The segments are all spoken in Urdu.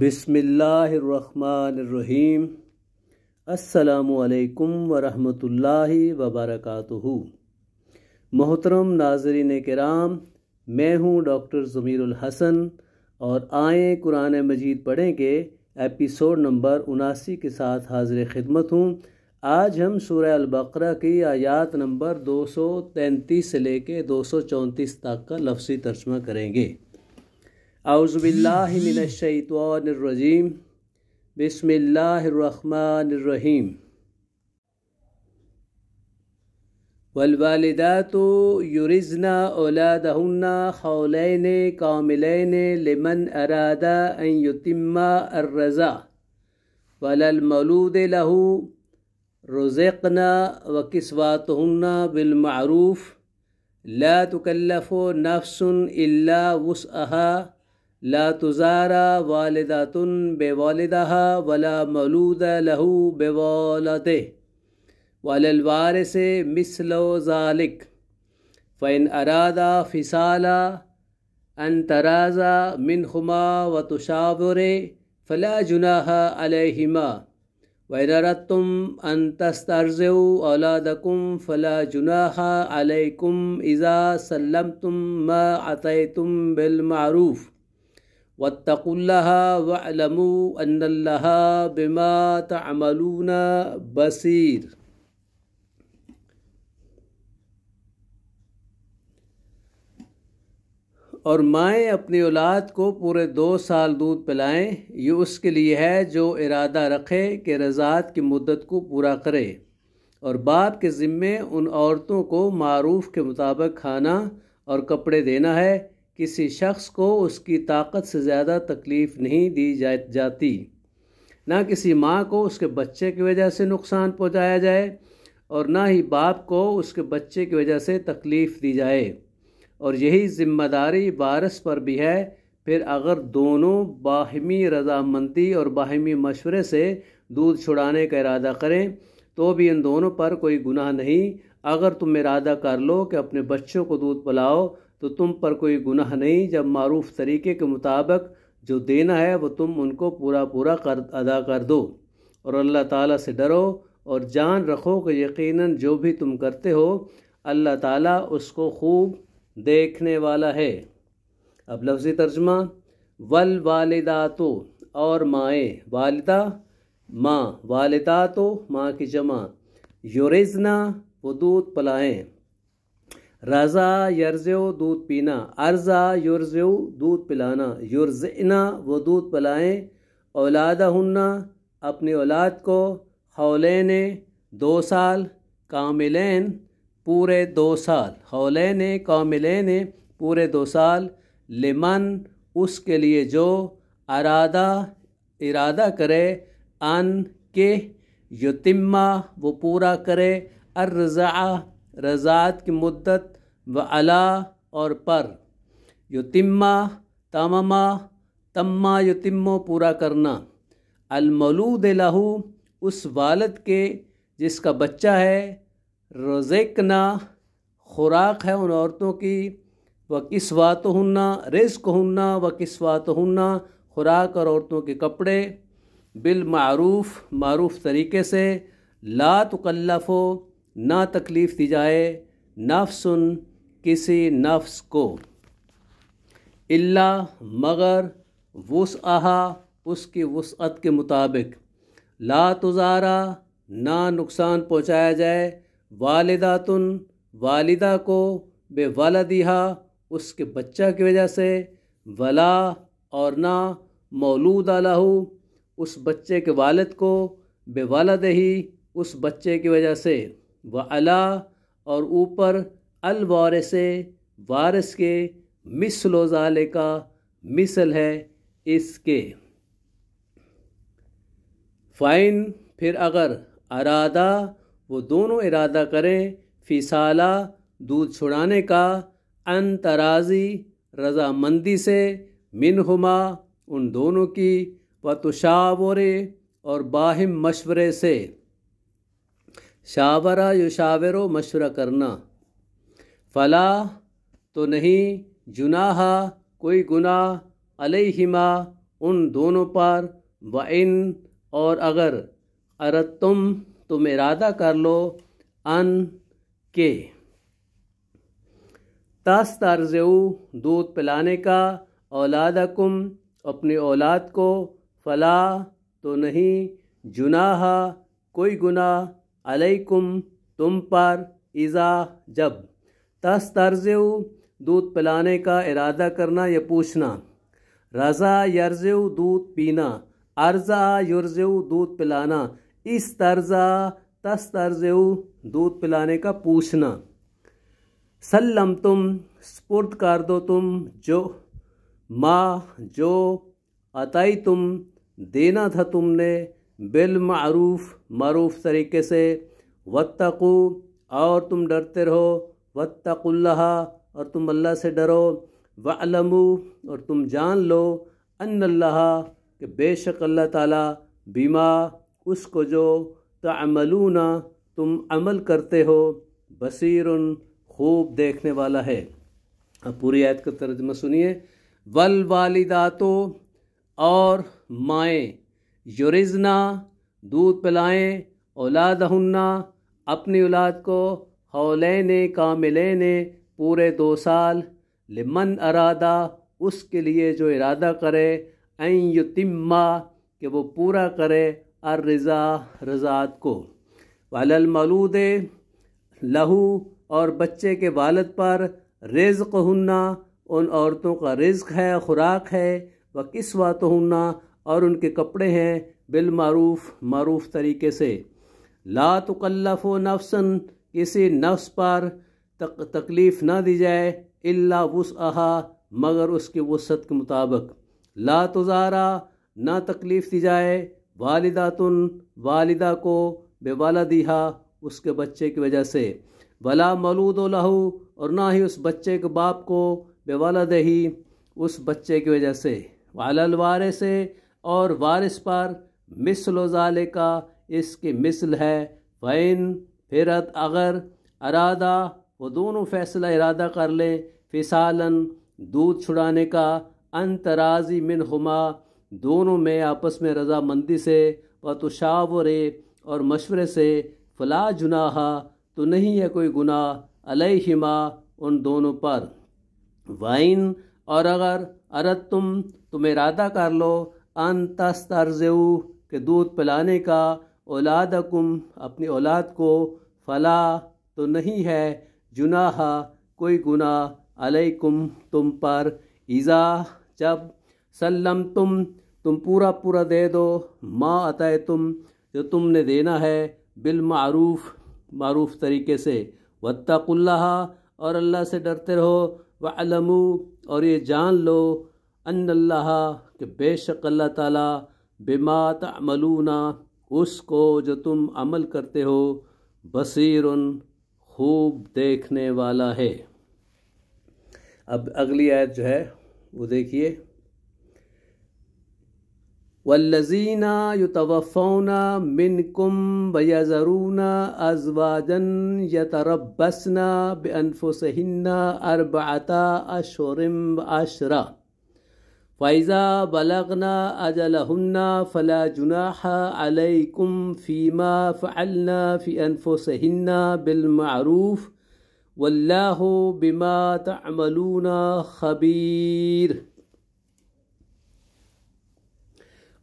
بسم اللہ الرحمن الرحیم السلام علیکم ورحمۃ اللہ وبرکاتہ محترم ناظرین کرام میں ہوں ڈاکٹر ضمیر الحسن اور آئیں قرآن مجید پڑھیں کے ایپیسوڈ نمبر اناسی کے ساتھ حاضر خدمت ہوں آج ہم سورہ البقرہ کی آیات نمبر دو سو تینتیس سے لے کے دو سو چونتیس تک کا لفظی ترجمہ کریں گے أعوذ بالله من الشيطان الرجيم بسم الله الرحمن الرحيم والوالدات يرزن أولادهن خولين كاملين لمن أراد أن يتم الرزا وللمولود له رزقنا وكسواتهن بالمعروف لا تكلف نفس إلا وسعها لا تزارى والدة بوالدها ولا مولود له بوالده وللوارث مثل ذلك فإن أراد فصالا أن ترازا منهما وتشاور فلا جناح عليهما وإن أردتم أن تسترزوا أولادكم فلا جناح عليكم إذا سلمتم ما أتيتم بالمعروف و اللہ وعلم ان اللہ بما تعملون بصیر اور مائیں اپنی اولاد کو پورے دو سال دودھ پلائیں یہ اس کے لیے ہے جو ارادہ رکھے کہ رضاعت کی مدت کو پورا کرے اور باپ کے ذمے ان عورتوں کو معروف کے مطابق کھانا اور کپڑے دینا ہے کسی شخص کو اس کی طاقت سے زیادہ تکلیف نہیں دی جاتی نہ کسی ماں کو اس کے بچے کی وجہ سے نقصان پہنچایا جائے اور نہ ہی باپ کو اس کے بچے کی وجہ سے تکلیف دی جائے اور یہی ذمہ داری بارس پر بھی ہے پھر اگر دونوں باہمی رضامندی اور باہمی مشورے سے دودھ چھڑانے کا ارادہ کریں تو بھی ان دونوں پر کوئی گناہ نہیں اگر تم ارادہ کر لو کہ اپنے بچوں کو دودھ پلاؤ تو تم پر کوئی گناہ نہیں جب معروف طریقے کے مطابق جو دینا ہے وہ تم ان کو پورا پورا کر ادا کر دو اور اللہ تعالیٰ سے ڈرو اور جان رکھو کہ یقیناً جو بھی تم کرتے ہو اللہ تعالیٰ اس کو خوب دیکھنے والا ہے اب لفظی ترجمہ ول والدہ تو اور مائیں والدہ ماں والدہ تو ماں کی جمع یورزنا وہ دودھ پلائیں رضا یرزو دودھ پینا ارزا یورزو دودھ پلانا یرزنا وہ دودھ پلائیں اولاد ہننا اپنی اولاد کو حولین دو سال کاملین پورے دو سال حولین کاملین پورے دو سال لمن اس کے لیے جو ارادہ ارادہ کرے ان کے یتمہ وہ پورا کرے ارزا رضاعت کی مدت و علا اور پر یتمہ تمما تما یتمو پورا کرنا المولود لہو اس والد کے جس کا بچہ ہے رزقنا خوراک ہے ان عورتوں کی وہ کس ہننا رزق ہننا و کس وات خوراک اور عورتوں کے کپڑے بالمعروف معروف طریقے سے لا وقلف نہ تکلیف دی جائے نفسن کسی نفس کو اللہ مگر وس اس کی وسعت کے مطابق لا تزارا نہ نقصان پہنچایا جائے تن والدہ کو بے والدیہ اس کے بچہ کی وجہ سے ولا اور نہ مولود لہو اس بچے کے والد کو بے والدہی اس بچے کی وجہ سے و علا اور اوپر الوارث وارث مثل و ظالے کا مثل ہے اس کے فائن پھر اگر ارادہ وہ دونوں ارادہ کریں فیصالہ دودھ چھڑانے کا کا رضا رضامندی سے منہما ان دونوں کی و تشاورے اور باہم مشورے سے شاورہ یشاور و مشورہ کرنا فلاح تو نہیں جناحا کوئی گناہ علیہما ان دونوں پر ان اور اگر ارد تم ارادہ کر لو ان کے تس طرز دودھ پلانے کا اولاد کم اپنی اولاد کو فلاح تو نہیں جناحا کوئی گناہ علیکم تم پر ایزا جب تس طرز دودھ پلانے کا ارادہ کرنا یا پوچھنا رضا یرز دودھ پینا ارزا یورز دودھ پلانا اس تس تسترز دودھ پلانے کا پوچھنا سلم تم سپرد کر دو تم جو ماں جو عطائی تم دینا تھا تم نے بالمعروف معروف طریقے سے وط اور تم ڈرتے رہو وطق اللہ اور تم اللہ سے ڈرو و اور تم جان لو ان اللہ کہ بے شک اللہ تعالیٰ بیما اس کو جو تعملونا تم عمل کرتے ہو بصیر خوب دیکھنے والا ہے اب پوری آیت کا ترجمہ سنیے ول والدات اور مائیں یورزنا دودھ پلائیں اولاد ہننا اپنی اولاد کو حولین کاملین پورے دو سال لمن ارادہ اس کے لیے جو ارادہ کرے این یتما کہ وہ پورا کرے الرضا رضات کو ولامولود لہو اور بچے کے والد پر رزق ہننا ان عورتوں کا رزق ہے خوراک ہے وہ کس ہننا اور ان کے کپڑے ہیں بالمعروف معروف طریقے سے لا تکلف و نفسن کسی نفس پر تکلیف نہ دی جائے اللہ وس مگر اس کی وسعت کے مطابق لا تزارا نہ تکلیف دی جائے والدہ تن والدہ کو بے والد دیہا اس کے بچے کی وجہ سے ولا مولود و لہو اور نہ ہی اس بچے کے باپ کو بے والد دہی اس بچے کی وجہ سے وال الوار سے اور وارث پر مثل و ظالے کا اس کی مثل ہے فین فرت اگر ارادہ وہ دونوں فیصلہ ارادہ کر لیں فسالن دودھ چھڑانے کا من منہما دونوں میں آپس میں رضا مندی سے و تشاورے اور مشورے سے فلا جناحا تو نہیں ہے کوئی گناہ علیہما ان دونوں پر وائن اور اگر ارد تم تم ارادہ کر لو ان تسترزو کہ دودھ پلانے کا اولادکم اپنی اولاد کو فلا تو نہیں ہے جناح کوئی گناہ علیکم تم پر ایزا جب سلم تم تم پورا پورا دے دو ما عطۂ تم جو تم نے دینا ہے بالمعروف معروف طریقے سے وطق اللہ اور اللہ سے ڈرتے رہو وہ اور یہ جان لو ان اللہ کہ بے شک اللہ تعالیٰ بما تعملون اس کو جو تم عمل کرتے ہو بصیر خوب دیکھنے والا ہے اب اگلی آیت جو ہے وہ دیکھیے وَالَّذِينَ يُتَوَفَّوْنَ مِنْكُمْ وَيَذَرُونَ أَزْوَاجًا کم بِأَنفُسِهِنَّ ازوا أَشْهُرٍ یا فائزہ بلغنا اجلّہ فلا جناح علیکم فیما فعلنا فی انفسہن بالمعروف واللہ بما تعملون خبیر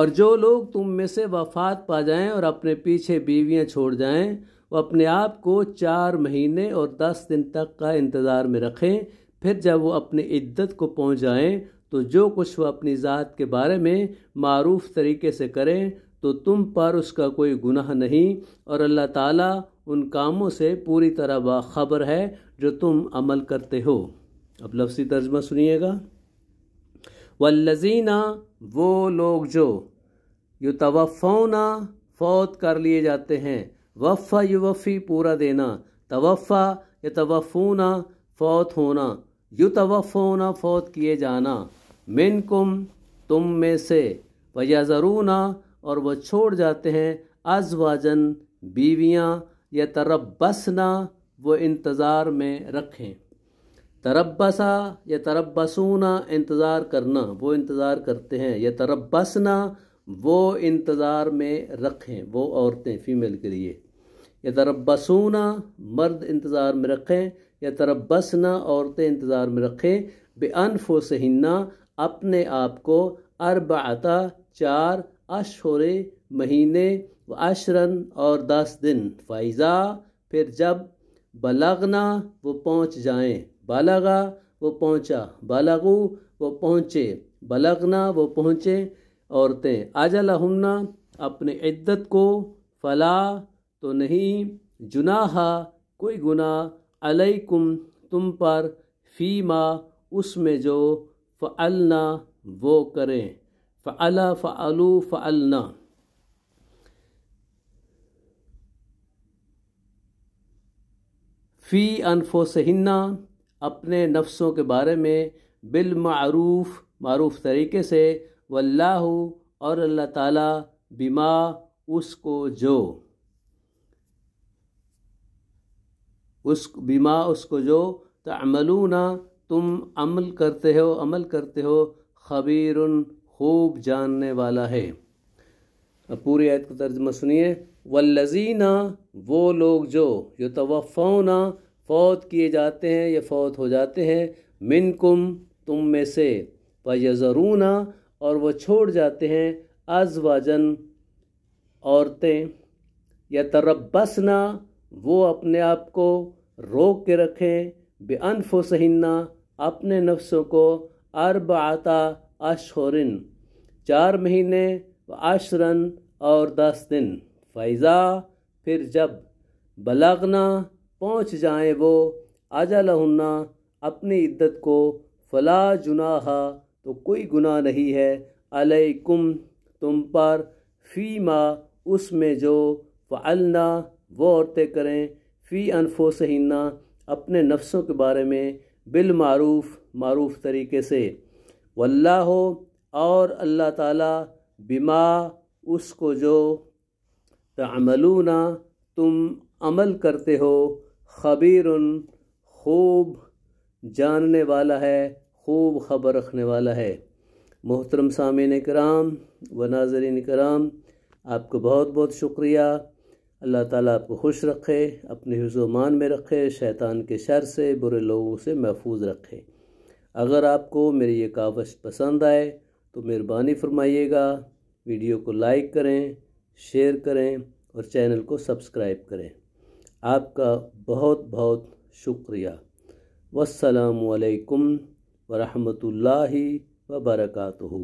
اور جو لوگ تم میں سے وفات پا جائیں اور اپنے پیچھے بیویاں چھوڑ جائیں وہ اپنے آپ کو چار مہینے اور دس دن تک کا انتظار میں رکھیں پھر جب وہ اپنی عدت کو پہنچ جائیں تو جو کچھ وہ اپنی ذات کے بارے میں معروف طریقے سے کریں تو تم پر اس کا کوئی گناہ نہیں اور اللہ تعالیٰ ان کاموں سے پوری طرح باخبر ہے جو تم عمل کرتے ہو اب لفظی ترجمہ سنیے گا والذین وہ لوگ جو یو توفونا فوت کر لیے جاتے ہیں وفا یوفی پورا دینا توفع یا فوت ہونا یوں فوت کیے جانا من کم تم میں سے ویا یا اور وہ چھوڑ جاتے ہیں ازواجن بیویاں یا تربسنا وہ انتظار میں رکھیں تربسا یا تربسونا انتظار کرنا وہ انتظار کرتے ہیں یا تربسنا وہ انتظار میں رکھیں وہ عورتیں فیمیل کے لیے یا تربسونا مرد انتظار میں رکھیں یا تربسنا عورتیں انتظار میں رکھیں بے انف و اپنے آپ کو اربعتا چار اشہر مہینے و عشرن اور دس دن فائزہ پھر جب بلغنا وہ پہنچ جائیں بلغا وہ پہنچا بلغو وہ پہنچے بلغنا وہ پہنچے عورتیں آج ہمنا اپنے عدت کو فلا تو نہیں جناح کوئی گناہ علیکم تم پر فیما اس میں جو فعلنا وہ کریں فعلا فعلو فعلنا فی انفوسہنا اپنے نفسوں کے بارے میں بالمعروف معروف طریقے سے واللہ اور اللہ تعالی بما اس کو جو بیما اس کو جو تعملونا تم عمل کرتے ہو عمل کرتے ہو خبیر خوب جاننے والا ہے اب پوری آیت کا ترجمہ سنیے و وہ لوگ جو یتوفون فوت کیے جاتے ہیں یا فوت ہو جاتے ہیں منکم تم میں سے و اور وہ چھوڑ جاتے ہیں ازواجن عورتیں یا تربسنا وہ اپنے آپ کو روک کے رکھیں بے انف و اپنے نفسوں کو آتا عشورن چار مہینے و عشرن اور دس دن فیضا پھر جب بلغنا پہنچ جائیں وہ آجا لہنا اپنی عدت کو فلا جناح تو کوئی گناہ نہیں ہے علیکم تم پر فی ما اس میں جو فعلنا وہ عورتیں کریں فی انفو اپنے نفسوں کے بارے میں بالمعروف معروف طریقے سے واللہ ہو اور اللہ تعالیٰ بما اس کو جو تعملونا تم عمل کرتے ہو خبیر خوب جاننے والا ہے خوب خبر رکھنے والا ہے محترم سامعین کرام و ناظرین کرام آپ کو بہت بہت شکریہ اللہ تعالیٰ آپ کو خوش رکھے اپنے حفظ و مان میں رکھے شیطان کے شر سے برے لوگوں سے محفوظ رکھے اگر آپ کو میری یہ کاوش پسند آئے تو مہربانی فرمائیے گا ویڈیو کو لائک کریں شیئر کریں اور چینل کو سبسکرائب کریں آپ کا بہت بہت شکریہ والسلام علیکم ورحمۃ اللہ وبرکاتہ